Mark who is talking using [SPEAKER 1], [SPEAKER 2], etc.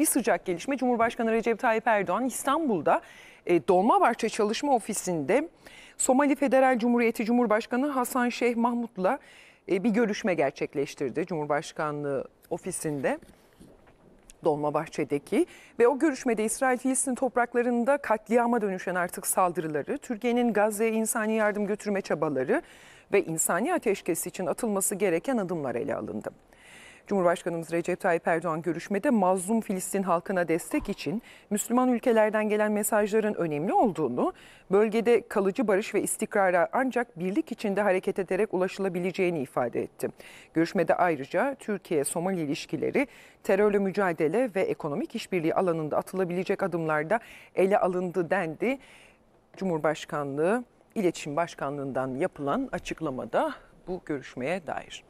[SPEAKER 1] bir sıcak gelişme Cumhurbaşkanı Recep Tayyip Erdoğan İstanbul'da e, Dolmabahçe Çalışma Ofisi'nde Somali Federal Cumhuriyeti Cumhurbaşkanı Hasan Şeyh Mahmut'la e, bir görüşme gerçekleştirdi Cumhurbaşkanlığı ofisinde. Dolmabahçe'deki ve o görüşmede İsrail-Filistin topraklarında katliama dönüşen artık saldırıları, Türkiye'nin Gazze'ye insani yardım götürme çabaları ve insani ateşkes için atılması gereken adımlar ele alındı. Cumhurbaşkanımız Recep Tayyip Erdoğan görüşmede mazlum Filistin halkına destek için Müslüman ülkelerden gelen mesajların önemli olduğunu, bölgede kalıcı barış ve istikrara ancak birlik içinde hareket ederek ulaşılabileceğini ifade etti. Görüşmede ayrıca Türkiye-Somali ilişkileri, terörle mücadele ve ekonomik işbirliği alanında atılabilecek adımlarda ele alındı dendi. Cumhurbaşkanlığı İletişim Başkanlığı'ndan yapılan açıklamada bu görüşmeye dair.